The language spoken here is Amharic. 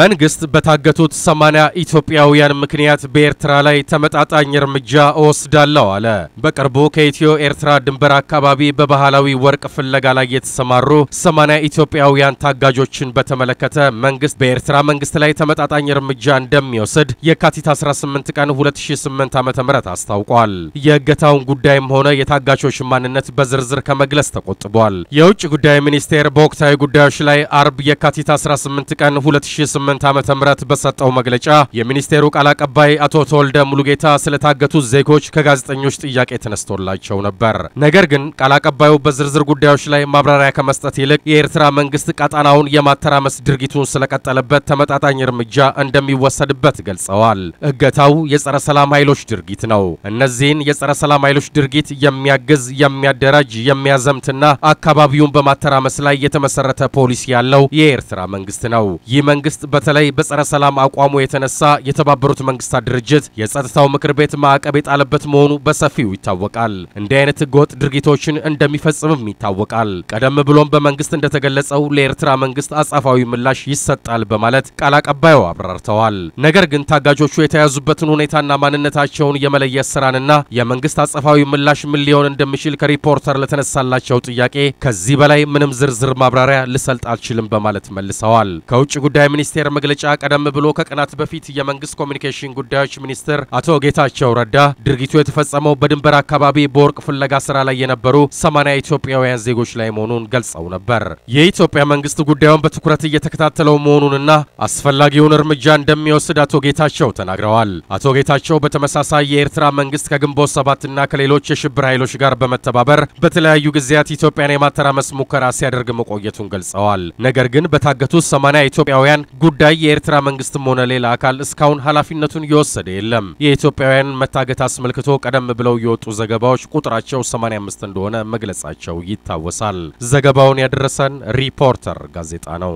መንግስት በታገቱት ሰማንያ ኢትዮጵያውያን ምክንያት በኤርትራ ላይ ተመጣጣኝ እርምጃ እወስዳለሁ አለ። በቅርቡ ከኢትዮ ኤርትራ ድንበር አካባቢ በባህላዊ ወርቅ ፍለጋ ላይ የተሰማሩ 80 ኢትዮጵያውያን ታጋጆችን በተመለከተ መንግስት በኤርትራ መንግስት ላይ ተመጣጣኝ እርምጃ እንደሚወስድ የካቲት 18 ቀን 2008 ዓ.ም አስታውቋል። የእገታውን ጉዳይም ሆነ የታጋቾች ማንነት በዝርዝር ከመግለጽ ተቆጥቧል። የውጭ ጉዳይ ሚኒስቴር በወቅታዊ ጉዳዮች ላይ አርብ የካቲት 18 ቀን 2008 ዓ.ም በሰጠው መግለጫ የሚኒስቴሩ ቃል አቀባይ አቶ ተወልደ ሙሉጌታ ስለታገቱት ዜጎች ከጋዜጠኞች ጥያቄ ተነስቶላቸው ነበር። ነገር ግን ቃል አቀባዩ በዝርዝር ጉዳዮች ላይ ማብራሪያ ከመስጠት ይልቅ የኤርትራ መንግስት ቀጣናውን የማተራመስ ድርጊቱን ስለቀጠለበት ተመጣጣኝ እርምጃ እንደሚወሰድበት ገልጸዋል። እገታው የጸረ ሰላም ኃይሎች ድርጊት ነው። እነዚህን የጸረ ሰላም ኃይሎች ድርጊት የሚያግዝ የሚያደራጅ፣ የሚያዘምትና አካባቢውን በማተራመስ ላይ የተመሰረተ ፖሊሲ ያለው የኤርትራ መንግስት ነው። ይህ መንግስት መንግስት በተለይ በጸረ ሰላም አቋሙ የተነሳ የተባበሩት መንግስታት ድርጅት የጸጥታው ምክር ቤት ማዕቀብ የጣለበት መሆኑ በሰፊው ይታወቃል። እንዲህ አይነት ህገወጥ ድርጊቶችን እንደሚፈጽምም ይታወቃል። ቀደም ብሎም በመንግስት እንደተገለጸው ለኤርትራ መንግስት አጻፋዊ ምላሽ ይሰጣል በማለት ቃል አቀባዩ አብራርተዋል። ነገር ግን ታጋጆቹ የተያዙበትን ሁኔታና ማንነታቸውን የመለየት ስራንና የመንግስት አጸፋዊ ምላሽ ምን ሊሆን እንደሚችል ከሪፖርተር ለተነሳላቸው ጥያቄ ከዚህ በላይ ምንም ዝርዝር ማብራሪያ ልሰልጥ አልችልም በማለት መልሰዋል። ከውጭ ጉዳይ ሚኒስቴር መግለጫ ቀደም ብሎ ከቀናት በፊት የመንግስት ኮሚኒኬሽን ጉዳዮች ሚኒስትር አቶ ጌታቸው ረዳ ድርጊቱ የተፈጸመው በድንበር አካባቢ በወርቅ ፍለጋ ስራ ላይ የነበሩ ሰማንያ ኢትዮጵያውያን ዜጎች ላይ መሆኑን ገልጸው ነበር። የኢትዮጵያ መንግስት ጉዳዩን በትኩረት እየተከታተለው መሆኑንና አስፈላጊውን እርምጃ እንደሚወስድ አቶ ጌታቸው ተናግረዋል። አቶ ጌታቸው በተመሳሳይ የኤርትራ መንግስት ከግንቦት ሰባትና ከሌሎች የሽብር ኃይሎች ጋር በመተባበር በተለያዩ ጊዜያት ኢትዮጵያን የማተራመስ ሙከራ ሲያደርግ መቆየቱን ገልጸዋል። ነገር ግን በታገቱ 80 ኢትዮጵያውያን ጉዳይ የኤርትራ መንግስትም ሆነ ሌላ አካል እስካሁን ኃላፊነቱን የወሰደ የለም። የኢትዮጵያውያን መታገት አስመልክቶ ቀደም ብለው የወጡ ዘገባዎች ቁጥራቸው 85 እንደሆነ መግለጻቸው ይታወሳል። ዘገባውን ያደረሰን ሪፖርተር ጋዜጣ ነው።